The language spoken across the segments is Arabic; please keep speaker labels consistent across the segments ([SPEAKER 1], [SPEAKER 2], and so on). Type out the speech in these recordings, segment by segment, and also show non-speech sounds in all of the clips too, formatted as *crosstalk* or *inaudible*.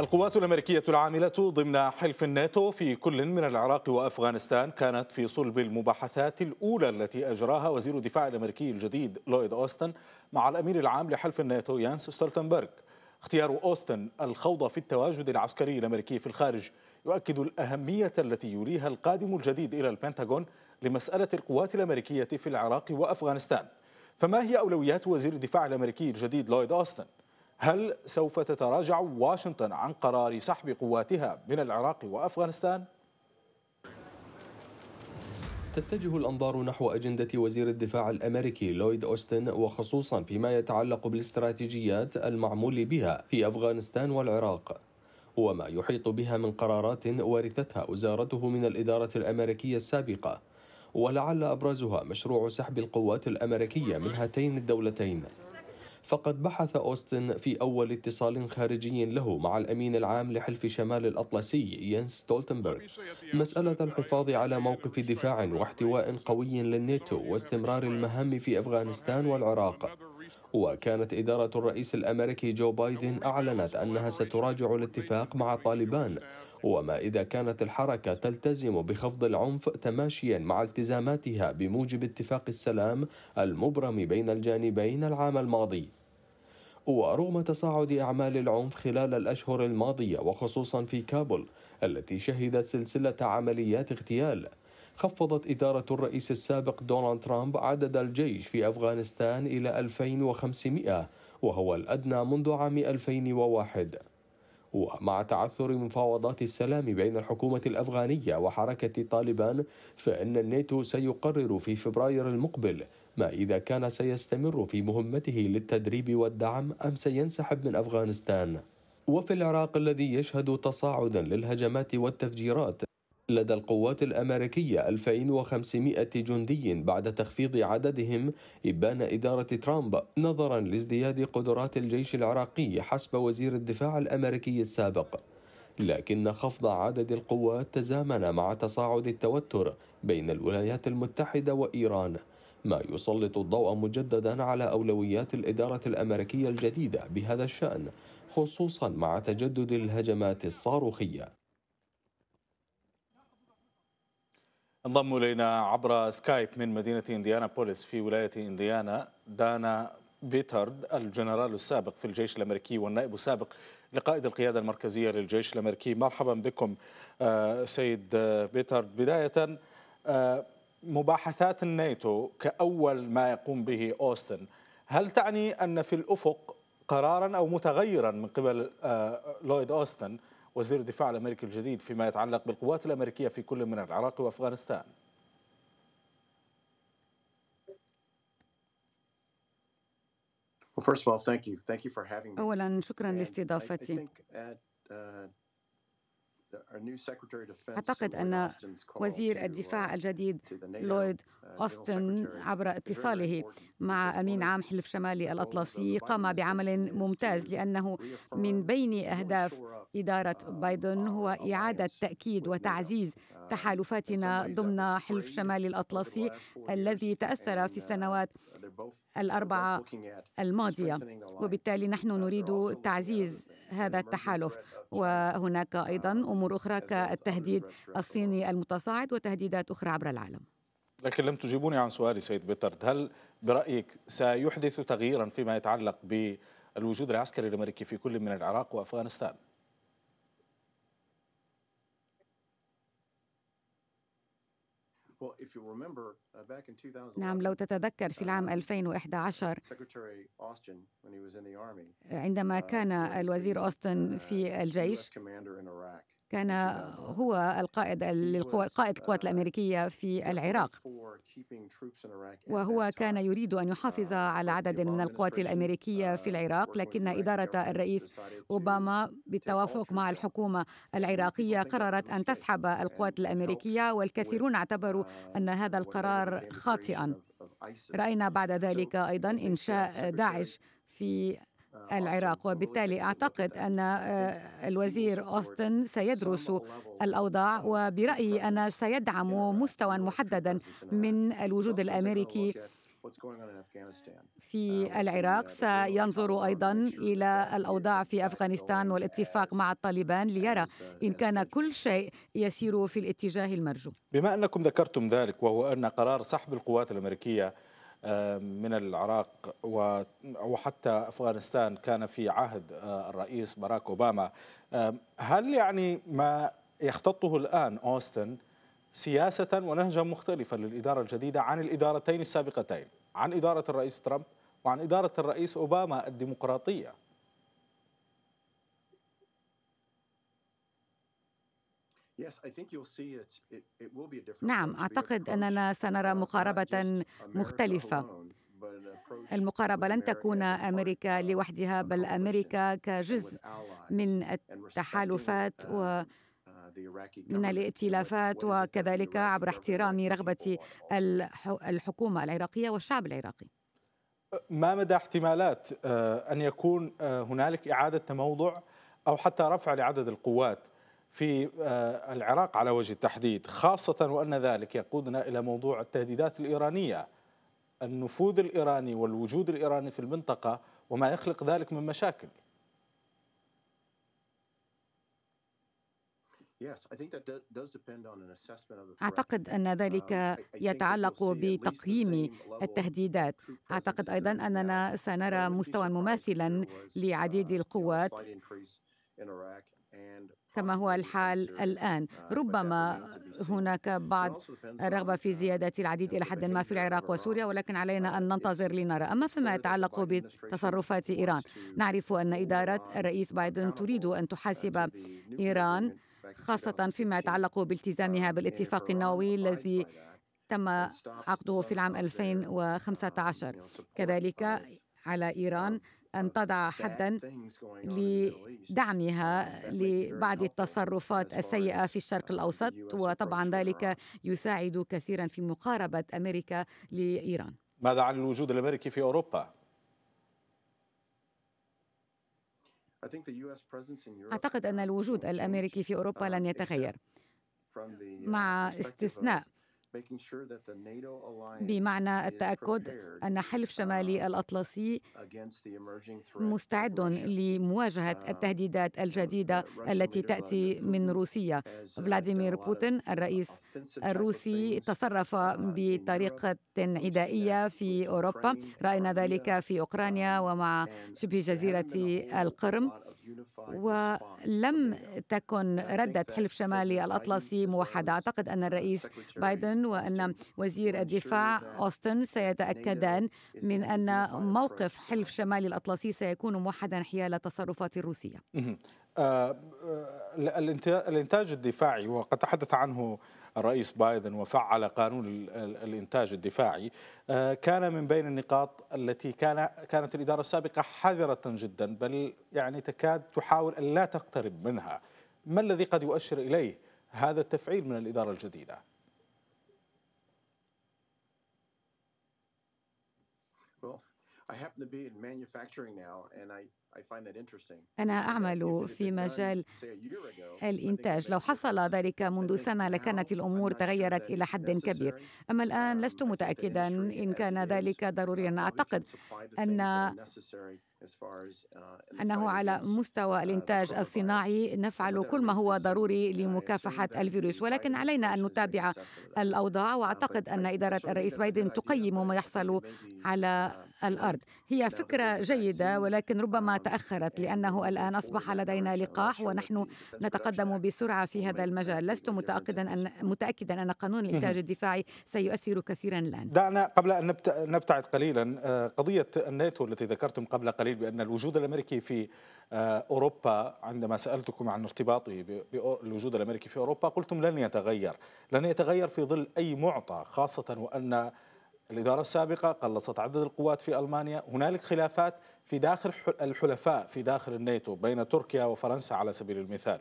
[SPEAKER 1] القوات الأمريكية العاملة ضمن حلف الناتو في كل من العراق وأفغانستان كانت في صلب المباحثات الأولى التي أجراها وزير الدفاع الأمريكي الجديد لويد أوستن مع الأمير العام لحلف الناتو يانس ستولتنبرغ اختيار أوستن الخوض في التواجد العسكري الأمريكي في الخارج يؤكد الأهمية التي يريها القادم الجديد إلى البنتاغون لمسألة القوات الأمريكية في العراق وأفغانستان فما هي أولويات وزير الدفاع الأمريكي الجديد لويد أوستن؟ هل سوف تتراجع واشنطن عن
[SPEAKER 2] قرار سحب قواتها من العراق وأفغانستان؟ تتجه الأنظار نحو أجندة وزير الدفاع الأمريكي لويد أوستن وخصوصا فيما يتعلق بالاستراتيجيات المعمول بها في أفغانستان والعراق وما يحيط بها من قرارات ورثتها وزارته من الإدارة الأمريكية السابقة ولعل أبرزها مشروع سحب القوات الأمريكية من هاتين الدولتين فقد بحث أوستن في أول اتصال خارجي له مع الأمين العام لحلف شمال الأطلسي ينس ستولتنبرغ مسألة الحفاظ على موقف دفاع واحتواء قوي للناتو واستمرار المهام في أفغانستان والعراق وكانت إدارة الرئيس الأمريكي جو بايدن أعلنت أنها ستراجع الاتفاق مع طالبان وما إذا كانت الحركة تلتزم بخفض العنف تماشيا مع التزاماتها بموجب اتفاق السلام المبرم بين الجانبين العام الماضي ورغم تصاعد أعمال العنف خلال الأشهر الماضية وخصوصا في كابول التي شهدت سلسلة عمليات اغتيال خفضت إدارة الرئيس السابق دونالد ترامب عدد الجيش في أفغانستان إلى 2500 وهو الأدنى منذ عام 2001 ومع تعثر مفاوضات السلام بين الحكومة الأفغانية وحركة طالبان فإن الناتو سيقرر في فبراير المقبل ما إذا كان سيستمر في مهمته للتدريب والدعم أم سينسحب من أفغانستان وفي العراق الذي يشهد تصاعدا للهجمات والتفجيرات لدى القوات الأمريكية 2500 جندي بعد تخفيض عددهم إبان إدارة ترامب نظرا لازدياد قدرات الجيش العراقي حسب وزير الدفاع الأمريكي السابق لكن خفض عدد القوات تزامن مع تصاعد التوتر بين الولايات المتحدة وإيران ما يسلط الضوء مجددا على أولويات الإدارة الأمريكية الجديدة بهذا الشأن خصوصا مع تجدد الهجمات الصاروخية
[SPEAKER 1] انضم الينا عبر سكايب من مدينه انديانا بوليس في ولايه انديانا دانا بيترد الجنرال السابق في الجيش الامريكي والنائب السابق لقائد القياده المركزيه للجيش الامريكي مرحبا بكم آه، سيد آه، بيترد بدايه آه، مباحثات الناتو كأول ما يقوم به أوستن هل تعني أن في الأفق قرارا أو متغيرا من قبل آه، لويد أوستن وزير الدفاع الأمريكي الجديد فيما يتعلق بالقوات الأمريكية في كل من العراق وأفغانستان
[SPEAKER 3] أولا شكرا لاستضافتي أعتقد أن وزير uh, الدفاع الجديد لويد uh,
[SPEAKER 4] أوستن عبر اتصاله مع أمين عام حلف شمالي الأطلسي قام بعمل ممتاز لأنه من بين أهداف إدارة بايدن هو إعادة تأكيد وتعزيز تحالفاتنا ضمن حلف شمال الأطلسي الذي تأثر في السنوات الأربعة الماضية وبالتالي نحن نريد تعزيز هذا التحالف وهناك أيضا أمور أخرى كالتهديد الصيني المتصاعد وتهديدات أخرى عبر العالم
[SPEAKER 1] لكن لم تجيبوني عن سؤالي سيد بيترد هل برأيك سيحدث تغييرا فيما يتعلق بالوجود العسكري الأمريكي في كل من العراق وأفغانستان؟
[SPEAKER 3] Uh, نعم لو تتذكر في العام 2011 uh, عندما uh, كان
[SPEAKER 4] الوزير أوستن في الجيش كان هو القائد للقوى قائد القوات uh, الامريكيه في العراق وهو كان يريد ان يحافظ uh, على عدد من القوات الامريكيه في uh, العراق لكن اداره الرئيس اوباما بالتوافق مع الحكومه العراقيه قررت ان تسحب القوات الامريكيه والكثيرون اعتبروا ان هذا القرار خاطئا راينا بعد ذلك ايضا انشاء داعش في العراق وبالتالي أعتقد أن آه، الوزير أوستن سيدرس الأوضاع وبرأيي أنا سيدعم مستوى محددا من الوجود الأمريكي في العراق سينظر ايضا الى الاوضاع في افغانستان والاتفاق مع الطالبان ليرى ان كان كل شيء يسير في الاتجاه المرجو.
[SPEAKER 1] بما انكم ذكرتم ذلك وهو ان قرار سحب القوات الامريكيه آه، من العراق وحتى أفغانستان كان في عهد آه، الرئيس باراك أوباما آه، هل يعني ما يختطه الآن أوستن سياسة ونهجا مختلفا للإدارة الجديدة عن الإدارتين السابقتين عن إدارة الرئيس ترامب وعن إدارة الرئيس أوباما الديمقراطية
[SPEAKER 3] نعم أعتقد
[SPEAKER 4] أننا سنرى مقاربة مختلفة المقاربة لن تكون أمريكا لوحدها بل أمريكا كجزء من التحالفات uh, و uh, من الائتلافات وكذلك عبر احترام رغبة الحكومة العراقية والشعب العراقي
[SPEAKER 3] ما
[SPEAKER 1] مدى احتمالات آه، أن يكون آه، هنالك إعادة تموضع أو حتى رفع لعدد القوات في آه، العراق على وجه التحديد خاصة وأن ذلك يقودنا إلى موضوع التهديدات الإيرانية النفوذ الإيراني والوجود الإيراني في المنطقة وما يخلق ذلك من مشاكل
[SPEAKER 3] أعتقد أن um, ذلك يتعلق بتقييم التهديدات
[SPEAKER 4] أعتقد أيضا أننا سنرى مستوى مماثلا لعديد uh, القوات كما هو الحال الآن uh, ربما هناك بعض الرغبة في زيادة العديد إلى حد ما في العراق وسوريا ولكن علينا uh, أن ننتظر لنرى أما فيما يتعلق بتصرفات إيران نعرف أن إدارة الرئيس بايدن تريد أن تحاسب إيران خاصة فيما يتعلق بالتزامها uh, بالاتفاق النووي الذي تم عقده في العام 2015 um, كذلك على إيران um, أن تضع حدا لدعمها um, لبعض التصرفات السيئة في الشرق uh, الأوسط وطبعا ذلك يساعد كثيرا في مقاربة أمريكا لإيران
[SPEAKER 1] ماذا عن الوجود الأمريكي في أوروبا؟
[SPEAKER 3] أعتقد
[SPEAKER 4] أن الوجود الأمريكي في أوروبا لن uh, يتغير
[SPEAKER 3] uh, مع استثناء بمعنى التأكد
[SPEAKER 4] أن حلف شمالي um, الأطلسي
[SPEAKER 3] مستعد
[SPEAKER 4] لمواجهة um, التهديدات الجديدة التي تأتي من روسيا uh, فلاديمير بوتين الرئيس الروسي تصرف uh, بطريقة عدائية في أوروبا رأينا ذلك في أوكرانيا um, ومع شبه جزيرة القرم ولم تكن ردة حلف شمالي الأطلسي موحدة أعتقد أن الرئيس بايدن وأن وزير الدفاع أوستن سيتأكدان من أن موقف حلف شمالي الأطلسي سيكون موحدا حيال التصرفات الروسية
[SPEAKER 1] آه، آه، الانتاج الدفاعي وقد تحدث عنه الرئيس بايدن وفعل قانون الإنتاج الدفاعي آه، كان من بين النقاط التي كان كانت الإدارة السابقة حذرة جدا بل يعني تكاد تحاول أن لا تقترب منها ما الذي قد يؤشر إليه هذا التفعيل من الإدارة الجديدة؟
[SPEAKER 3] Well, I happen to be in manufacturing now, and I أنا أعمل في مجال
[SPEAKER 4] الإنتاج لو حصل ذلك منذ سنة لكانت الأمور تغيرت إلى حد كبير أما الآن um, لست متأكدا إن كان ذلك ضروريا uh, أعتقد أن uh, أنه على مستوى uh, الإنتاج الصناعي نفعل كل ما هو ضروري لمكافحة الفيروس ولكن علينا أن نتابع الأوضاع وأعتقد أن إدارة الرئيس بايدن تقيم ما يحصل على الأرض هي فكرة جيدة ولكن ربما تأخرت لأنه الآن أصبح لدينا لقاح ونحن نتقدم بسرعة في هذا المجال لست متأكدا أن متأكدا أن قانون الإنتاج الدفاعي سيؤثر كثيرا الآن
[SPEAKER 1] دعنا قبل أن نبتعد قليلا آه، قضية الناتو التي ذكرتم قبل قليل بأن الوجود الأمريكي في آه، أوروبا عندما سألتكم عن ارتباطي بالوجود الأمريكي في أوروبا قلتم لن يتغير لن يتغير في ظل أي معطى خاصة وأن الإدارة السابقة قلصت عدد القوات في ألمانيا هنالك خلافات في داخل الحلفاء في داخل الناتو بين تركيا وفرنسا على سبيل المثال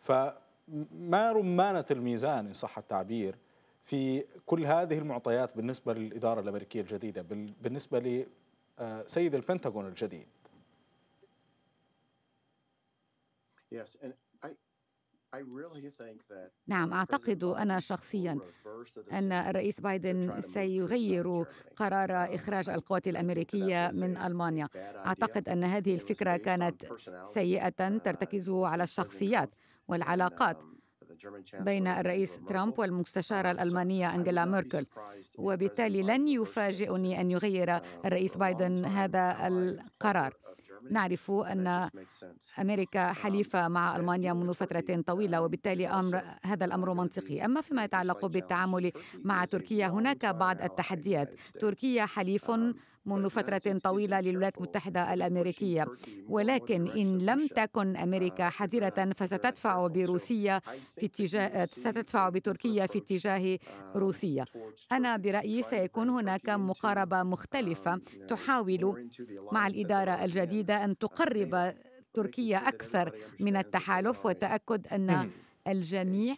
[SPEAKER 1] فما رمانة الميزان إن صح التعبير في كل هذه المعطيات بالنسبة للإدارة الأمريكية الجديدة بالنسبة لسيد آه، البنتاغون الجديد
[SPEAKER 3] نعم أعتقد أنا شخصيا أن الرئيس
[SPEAKER 4] بايدن سيغير قرار um, إخراج القوات الأمريكية من ألمانيا أعتقد أن هذه الفكرة كانت سيئة uh, ترتكز على الشخصيات والعلاقات um, بين الرئيس ترامب والمستشارة um, الألمانية أنجلا ميركل وبالتالي لن يفاجئني أن يغير الرئيس بايدن هذا القرار نعرف أن أمريكا um, حليفة مع ألمانيا منذ فترة طويلة um, وبالتالي أمر هذا الأمر منطقي أما فيما يتعلق بالتعامل مع تركيا هناك بعض التحديات تركيا حليف um, منذ uh, فترة طويلة للولايات المتحدة الأمريكية ولكن إن لم تكن uh, أمريكا حذرة فستدفع uh, بروسيا في اتجاه ستدفع بتركيا في اتجاه روسيا أنا برأيي سيكون هناك مقاربة um, مختلفة تحاول مع الإدارة الجديدة أن تقرب تركيا أكثر من التحالف وتأكد أن *clears throat* الجميع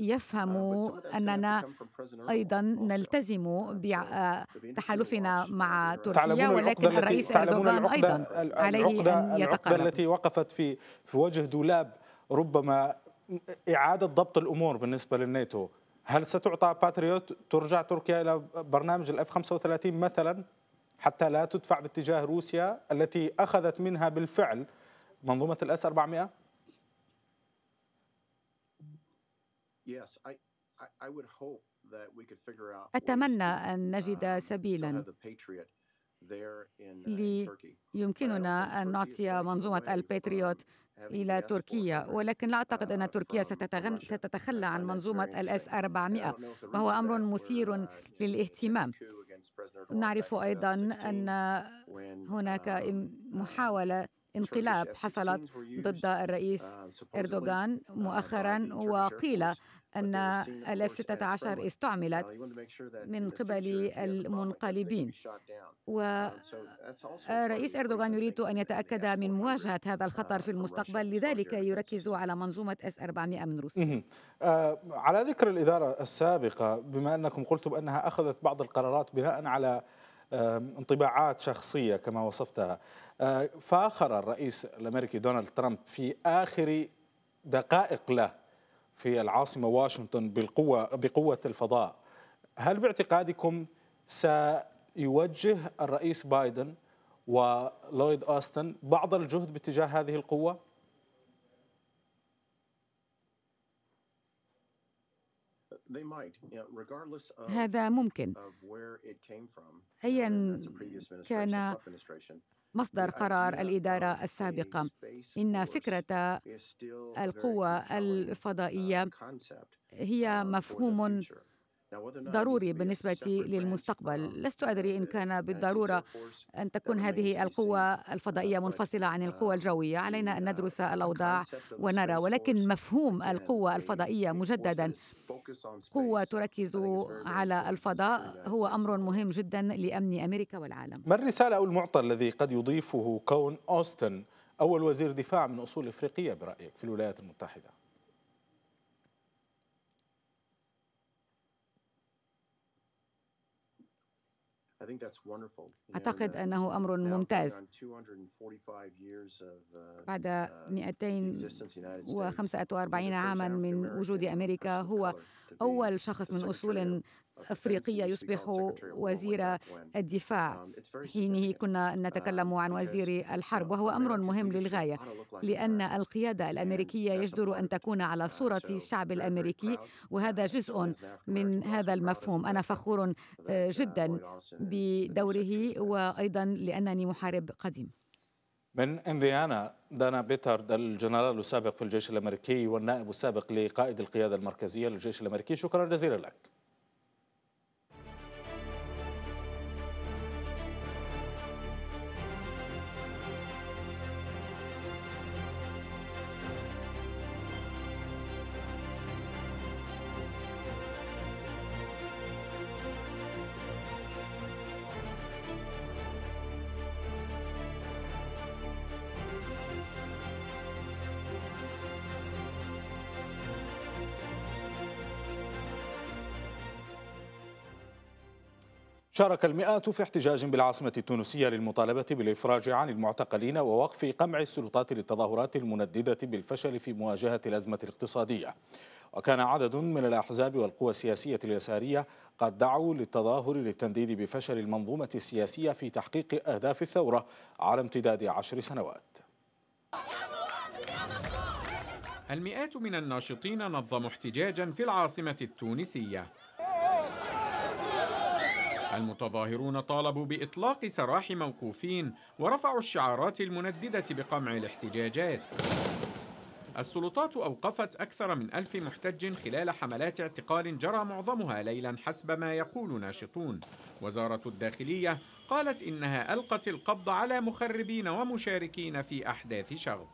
[SPEAKER 4] يفهم uh, أننا أيضا نلتزم uh, بتحالفنا uh, مع تركيا ولكن الرئيس أردوغان أيضا عليه أن يتقرب
[SPEAKER 1] التي وقفت في في وجه دولاب ربما إعادة ضبط الأمور بالنسبة للناتو هل ستعطى باتريوت ترجع تركيا إلى برنامج الاف 35 مثلا حتى لا تدفع باتجاه روسيا التي أخذت منها بالفعل منظومة الاس 400
[SPEAKER 3] أتمنى أن نجد um, سبيلا uh, يمكننا أن نعطي منظومة الباتريوت
[SPEAKER 4] إلى تركيا ولكن لا أعتقد أن uh, تركيا ستتخلى عن منظومة الأس 400 وهو أمر uh, مثير للاهتمام نعرف أيضا أن هناك محاولة انقلاب حصلت ضد الرئيس إردوغان مؤخرا وقيل أن الاف 16 استعملت من قبل المنقلبين
[SPEAKER 3] ورئيس
[SPEAKER 4] um, أردوغان يريد أن يتأكد من مواجهة هذا الخطر uh, في المستقبل لذلك يركز على منظومة اس 400 من روسيا
[SPEAKER 1] آه، على ذكر الإدارة السابقة بما أنكم قلتم أنها أخذت بعض القرارات بناء على انطباعات شخصية كما وصفتها آه، فاخر الرئيس الأمريكي دونالد ترامب في آخر دقائق له في العاصمة واشنطن بالقوة بقوة الفضاء هل باعتقادكم سيوجه الرئيس بايدن ولويد أوستن بعض الجهد باتجاه هذه القوة؟
[SPEAKER 3] هذا ممكن أيا uh, كان مصدر قرار
[SPEAKER 4] الإدارة السابقة إن فكرة القوة uh, الفضائية هي uh, مفهوم ضروري بالنسبة للمستقبل لست أدري إن كان آه، آه، بالضرورة أن تكون هذه القوة الفضائية منفصلة عن آه، القوة الجوية علينا أن ندرس الأوضاع ونرى ولكن مفهوم القوة الفضائية مجددا قوة تركز على الفضاء هو أمر مهم جدا لأمن أمريكا والعالم
[SPEAKER 3] ما
[SPEAKER 1] الرسالة أو المعطى الذي قد يضيفه كون أوستن أول وزير دفاع من أصول إفريقية برأيك في الولايات المتحدة
[SPEAKER 3] أعتقد uh, أنه أمر ممتاز uh, بعد 245 uh, عاما من وجود
[SPEAKER 4] أمريكا هو أول شخص من أصول أفريقية يصبح وزير الدفاع um, حينه كنا نتكلم um, عن وزير uh, الحرب وهو أمر مهم للغاية لأن القيادة الأمريكية يجدر أن تكون على uh, صورة الشعب الأمريكي وهذا جزء من هذا المفهوم أنا فخور آه، uh, جدا بدوره وأيضا لأنني محارب قديم
[SPEAKER 1] من انديانا دانا بيترد الجنرال السابق في الجيش الامريكي والنائب السابق لقائد القياده المركزيه للجيش الامريكي شكرا جزيلا لك شارك المئات في احتجاج بالعاصمة التونسية للمطالبة بالإفراج عن المعتقلين ووقف قمع السلطات للتظاهرات المنددة بالفشل في مواجهة الأزمة الاقتصادية وكان عدد من الأحزاب والقوى السياسية اليسارية قد دعوا للتظاهر للتنديد بفشل المنظومة السياسية في تحقيق أهداف الثورة على امتداد عشر سنوات
[SPEAKER 3] المئات من الناشطين نظموا احتجاجا في العاصمة التونسية المتظاهرون طالبوا بإطلاق سراح موقوفين ورفعوا الشعارات المنددة بقمع الاحتجاجات السلطات أوقفت أكثر من ألف محتج خلال حملات اعتقال جرى معظمها ليلا حسب ما يقول ناشطون وزارة الداخلية قالت إنها ألقت القبض على مخربين ومشاركين في أحداث شغب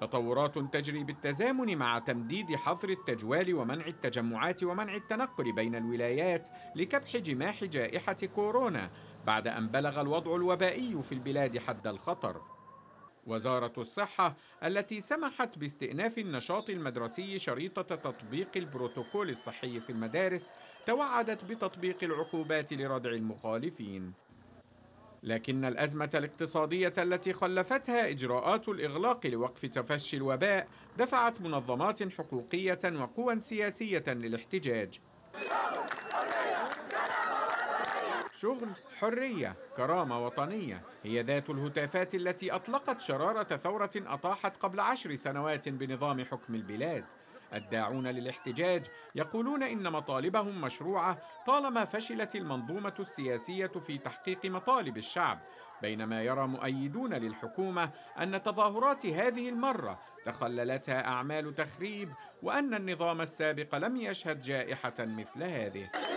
[SPEAKER 3] تطورات تجري بالتزامن مع تمديد حظر التجوال ومنع التجمعات ومنع التنقل بين الولايات لكبح جماح جائحة كورونا بعد أن بلغ الوضع الوبائي في البلاد حد الخطر وزارة الصحة التي سمحت باستئناف النشاط المدرسي شريطة تطبيق البروتوكول الصحي في المدارس توعدت بتطبيق العقوبات لردع المخالفين لكن الأزمة الاقتصادية التي خلفتها إجراءات الإغلاق لوقف تفشي الوباء دفعت منظمات حقوقية وقوى سياسية للاحتجاج شغل حرية كرامة وطنية هي ذات الهتافات التي أطلقت شرارة ثورة أطاحت قبل عشر سنوات بنظام حكم البلاد الداعون للاحتجاج يقولون إن مطالبهم مشروعة طالما فشلت المنظومة السياسية في تحقيق مطالب الشعب بينما يرى مؤيدون للحكومة أن تظاهرات هذه المرة تخللتها أعمال تخريب وأن النظام السابق لم يشهد جائحة مثل هذه